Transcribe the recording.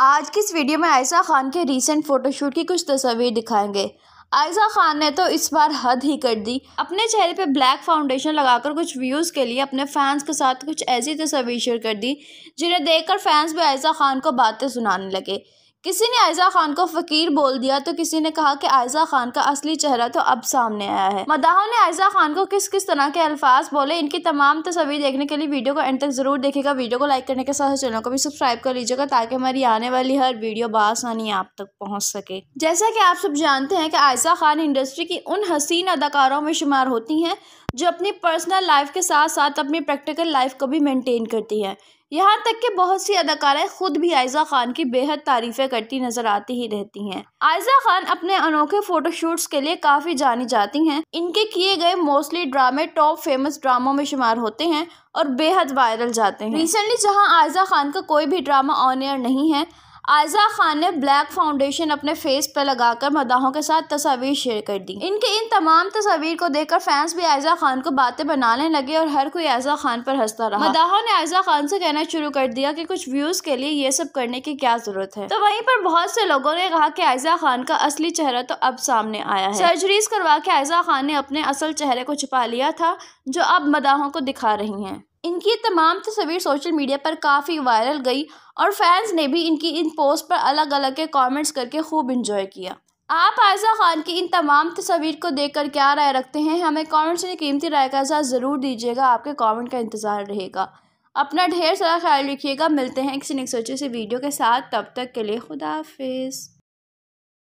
आज की इस वीडियो में आयशा खान के रीसेंट फोटोशूट की कुछ तस्वीर दिखाएंगे आयशा खान ने तो इस बार हद ही कर दी अपने चेहरे पे ब्लैक फाउंडेशन लगाकर कुछ व्यूज़ के लिए अपने फैंस के साथ कुछ ऐसी तस्वीर शेयर कर दी जिन्हें देखकर फैंस भी आयशा खान को बातें सुनाने लगे किसी ने आयजा खान को फकीर बोल दिया तो किसी ने कहा कि आयजा खान का असली चेहरा तो अब सामने आया है मदाहों ने आयजा खान को किस किस तरह के अल्फाज बोले इनकी तमाम तस्वीर देखने के लिए वीडियो को एंड तक जरूर देखेगा वीडियो को लाइक करने के साथ चैनल को भी सब्सक्राइब कर लीजिएगा ताकि हमारी आने वाली हर वीडियो बासानी आप तक पहुँच सके जैसा की आप सब जानते हैं की आयजा खान इंडस्ट्री की उन हसीन अदाकारों में शुमार होती है जो अपनी पर्सनल लाइफ के साथ साथ अपनी प्रैक्टिकल लाइफ को भी मेंटेन करती हैं यहाँ तक कि बहुत सी अदाकाराएं खुद भी आयजा खान की बेहद तारीफें करती नजर आती ही रहती हैं आयजा खान अपने अनोखे फोटोशूट्स के लिए काफी जानी जाती हैं इनके किए गए मोस्टली ड्रामे टॉप फेमस ड्रामों में शुमार होते हैं और बेहद वायरल जाते हैं रिसेंटली जहाँ आयजा खान का कोई भी ड्रामा ऑन एयर नहीं है आयजा खान ने ब्लैक फाउंडेशन अपने फेस पर लगाकर मदाहों के साथ तस्वीर शेयर कर दी इनके इन तमाम तस्वीर को देखकर फैंस भी आयजा खान को बातें बनाने लगे और हर कोई आयजा खान पर हंसता रहा मदाहों ने आयजा खान से कहना शुरू कर दिया कि कुछ व्यूज के लिए ये सब करने की क्या जरूरत है तो वहीं पर बहुत से लोगों ने कहा कि आयजा खान का असली चेहरा तो अब सामने आया है सर्जरीज करवा के आयजा खान ने अपने असल चेहरे को छुपा लिया था जो अब मदाहों को दिखा रही है इनकी ये तमाम तस्वीर सोशल मीडिया पर काफ़ी वायरल गई और फैंस ने भी इनकी इन पोस्ट पर अलग अलग के कमेंट्स करके खूब इंजॉय किया आप आयजा खान की इन तमाम तस्वीर को देखकर क्या राय रखते हैं हमें कमेंट्स में कीमती राय का साथ ज़रूर दीजिएगा आपके कमेंट का इंतज़ार रहेगा अपना ढेर सारा ख्याल रखिएगा मिलते हैं किसी नेक्स्ट सोचे से वीडियो के साथ तब तक के लिए खुदाफिज